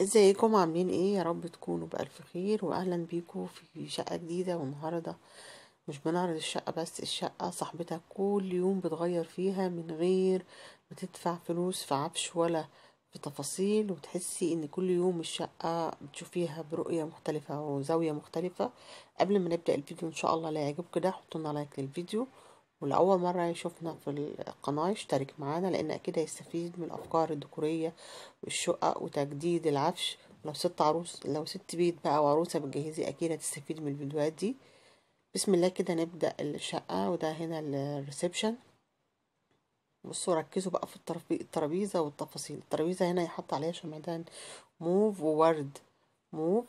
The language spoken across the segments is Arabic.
ازيكم عاملين ايه يا رب تكونوا بألف خير واهلا بيكم في شقة جديدة والنهاردة مش بنعرض الشقة بس الشقة صاحبتها كل يوم بتغير فيها من غير ما تدفع فلوس في عفش ولا في تفاصيل وتحسي ان كل يوم الشقة بتشوفيها برؤية مختلفة وزاوية مختلفة قبل ما نبدأ الفيديو ان شاء الله لا يعجبك ده حطولنا لايك للفيديو ولأول مرة يشوفنا في القناة يشترك معانا لأن أكيد هيستفيد من الأفكار الديكورية والشقق وتجديد العفش لو ست عروس لو ست بيت بقى وعروسة بتجهزي أكيد هتستفيد من الفيديوهات دي بسم الله كده نبدأ الشقة وده هنا الريسبشن بصوا ركزوا بقى في الترابيزة والتفاصيل الترابيزة هنا يحط عليها شمعدان موف وورد موف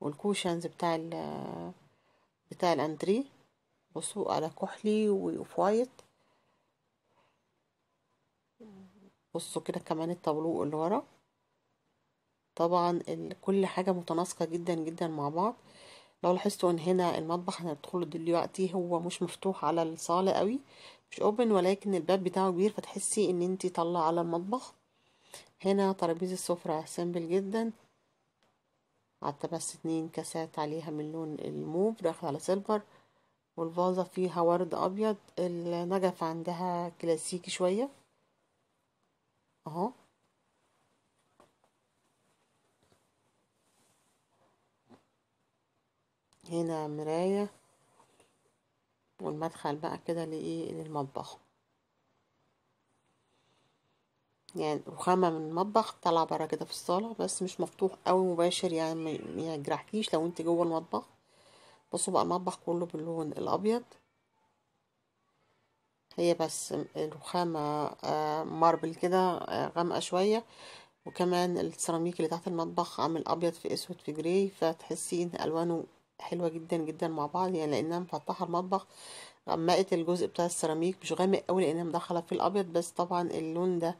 والكوشنز بتاع ال بتاع الانتريه بصوا على كحلي واوف وايت بصوا كده كمان الطابلو اللي ورا طبعا كل حاجه متناسقه جدا جدا مع بعض لو لاحظتوا ان هنا المطبخ انا بدخله دلوقتي هو مش مفتوح على الصاله قوي مش اوبن ولكن الباب بتاعه كبير فتحسي ان انتي طالعه على المطبخ هنا ترابيزه السفره سيمبل جدا حتى بس اتنين كاسات عليها من لون الموف داخل على سيلفر والفازة فيها ورد أبيض النجف عندها كلاسيكي شوية اهو هنا مراية والمدخل بقى كده لإيه للمطبخ يعني رخامة من المطبخ طالعة برا كده في الصالة بس مش مفتوح قوي مباشر يعني ميجرحكيش لو انت جوه المطبخ بصوا بقى المطبخ كله باللون الابيض هي بس الرخامة ماربل آه، كده آه، غامقة شوية وكمان السيراميك اللي تحت المطبخ عامل ابيض في اسود في جراي فتحسين الوانه حلوة جدا جدا مع بعض يعني لانها مفتحة المطبخ غمقت الجزء بتاع السيراميك مش غامق قوي لانها مدخلة في الابيض بس طبعا اللون ده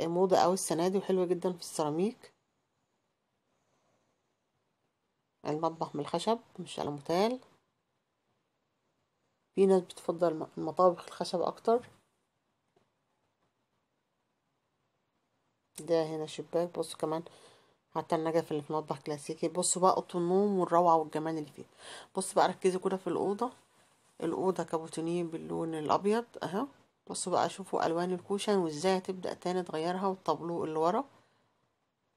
آه، موضة او السنة دي وحلوة جدا في السيراميك المطبخ من الخشب مش الموتيل في ناس بتفضل المطابخ الخشب اكتر ده هنا شباك بصوا كمان حتى النجف اللي في مطبخ كلاسيكي بصوا بقى اوضه النوم والروعه والجمال اللي فيها بصوا بقى ركزوا كده في الاوضه الاوضه كابوتينيه باللون الابيض اهو بصوا بقى شوفوا الوان الكوشن وازاي هتبدا تاني تغيرها والطابلو اللي ورا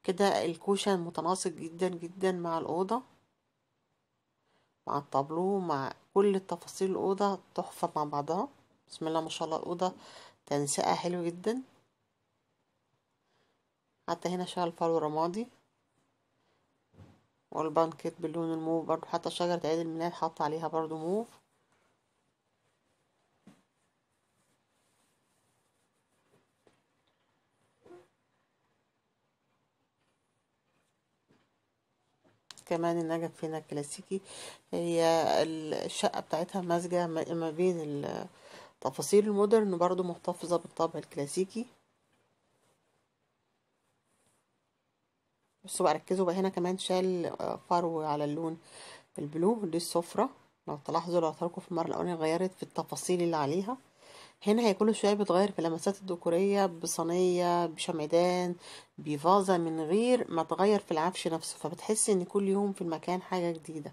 كده الكوشن متناسق جدا جدا مع الاوضه مع الطابلو مع كل تفاصيل الأوضة تحفة مع بعضها بسم الله ما شاء الله الأوضة تنسيقها حلو جدا حتى هنا شغل فلو رمادي والبانكيت باللون الموف برضو حتى شجرة عيد الميلاد حط عليها برضو موف كمان النجف فينا الكلاسيكي هي الشقة بتاعتها مزجة ما بين التفاصيل المودرن برضو محتفظة بالطابع الكلاسيكي بصوا بقى ركزوا بقى هنا كمان شال آه، فرو على اللون البلو دي السفرة لو تلاحظوا لو تركوا في المرة الأولانية غيرت في التفاصيل اللي عليها هنا هي كل شوية بتغير في اللمسات الديكورية بصينية بشمعدان بفازة من غير ما تغير في العفش نفسه فبتحسي ان كل يوم في المكان حاجة جديدة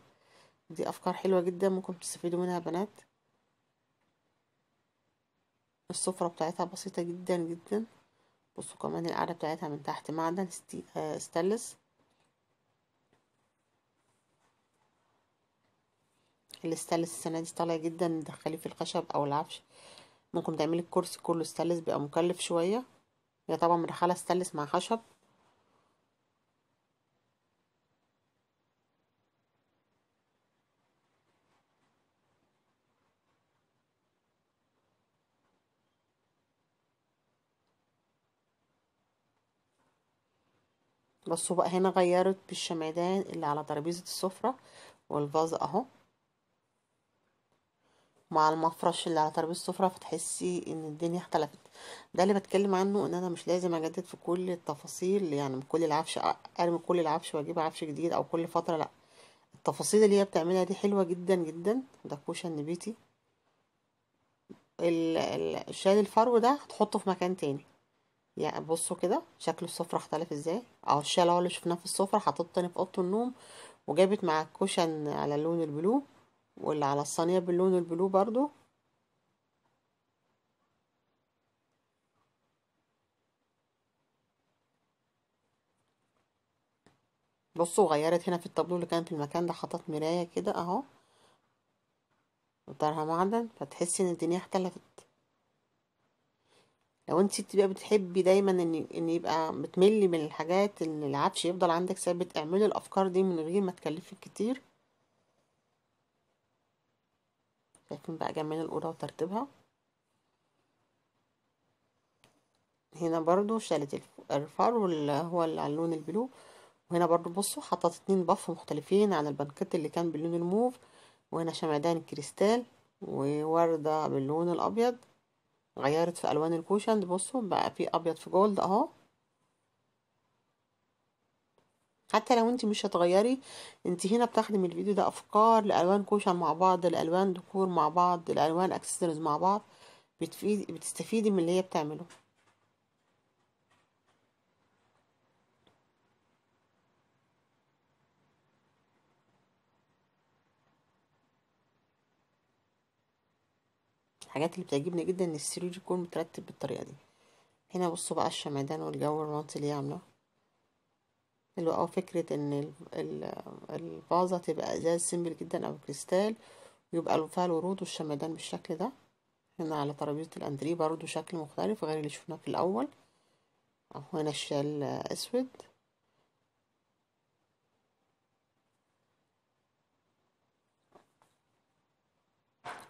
دي افكار حلوة جدا ممكن تستفيدوا منها بنات السفرة بتاعتها بسيطة جدا جدا بصوا كمان القعدة بتاعتها من تحت معدن آه، ستانلس الستانلس السنة دي طالع جدا دخليه في الخشب او العفش ممكن تعملي الكرسي كله ستانلس بيبقى مكلف شويه هي طبعا مرحله ستانلس مع خشب بصوا بقى هنا غيرت بالشمعدان اللي على ترابيزه السفره والفاز اهو مع المفرش اللي على ترابيزه السفره فتحسي ان الدنيا اختلفت ده اللي بتكلم عنه ان انا مش لازم اجدد في كل التفاصيل يعني من كل العفش ارمي كل العفش واجيب عفش جديد او كل فتره لا التفاصيل اللي هي بتعملها دي حلوه جدا جدا ده كوشن بيتي الشال الفرو ده هتحطه في مكان تاني يعني بصوا كده شكل السفرة اختلف ازاي اهو الشال اهو اللي شفناه في السفرة حطيته تاني في اوضة النوم وجابت مع الكوشن على اللون البلو واللي على الصينية باللون البلو برضو بصوا غيرت هنا في الطابلو اللي كان في المكان ده حطت مراية كده اهو وطرها معدن فتحسي ان الدنيا اختلفت لو انت بقى بتحبي دايما ان ان يبقى بتملي من الحاجات ان العفش يفضل عندك ثابت اعملي الافكار دي من غير ما تكلفك كتير لكن بقى جمال الأوضة وترتيبها هنا برضو شالت الفار هو اللي على اللون البلو وهنا برضو بصوا حطت اتنين بف مختلفين عن البنكت اللي كان باللون الموف وهنا شمعدان كريستال ووردة باللون الأبيض غيرت في ألوان الكوشن بصوا بقى في أبيض في جولد أهو حتى لو انت مش هتغيري انت هنا بتخدم الفيديو ده افكار لالوان كوشن مع بعض لالوان ديكور مع بعض لالوان اكسسوارز مع بعض بتفيد بتستفيدي من اللي هي بتعمله الحاجات اللي بتعجبني جدا ان السرير يكون مترتب بالطريقه دي هنا بصوا بقى الشمعدان والجو الرومانسي اللي هي عاملاه حلو أو آه، فكرة إن الفازة تبقى إزاز سيمبل جدا أو كريستال ويبقى فيها الورود والشمدان بالشكل ده هنا على ترابيزة الأندريه برضو شكل مختلف غير اللي شفناه في الأول أهو هنا الشال أسود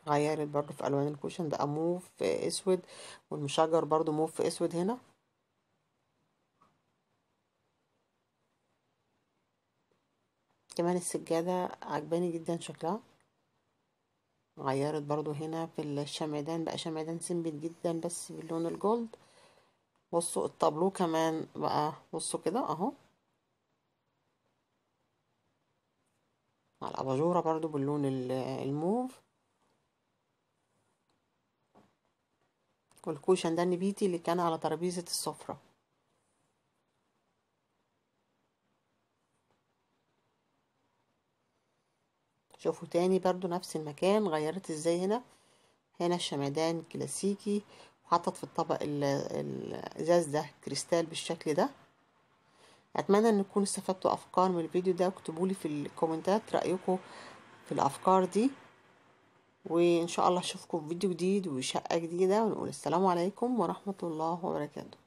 غيرت برضو في ألوان الكوشن بقى موف أسود والمشجر برضو موف أسود هنا كمان السجادة عجباني جدا شكلها غيرت برضو هنا في الشمعدان بقى شمعدان سمبل جدا بس باللون الجولد بصوا الطابلو كمان بقى بصوا كده اهو مع الاباجوره برضو باللون الموف والكوشن ده النبيتي اللي كان على ترابيزه السفره شوفوا تاني برضو نفس المكان غيرت ازاي هنا هنا الشمعدان كلاسيكي وحطت في الطبق الازاز ده كريستال بالشكل ده اتمنى ان تكونوا استفدتوا افكار من الفيديو ده واكتبوا لي في الكومنتات رايكم في الافكار دي وان شاء الله اشوفكم في فيديو جديد وشقه جديده ونقول السلام عليكم ورحمه الله وبركاته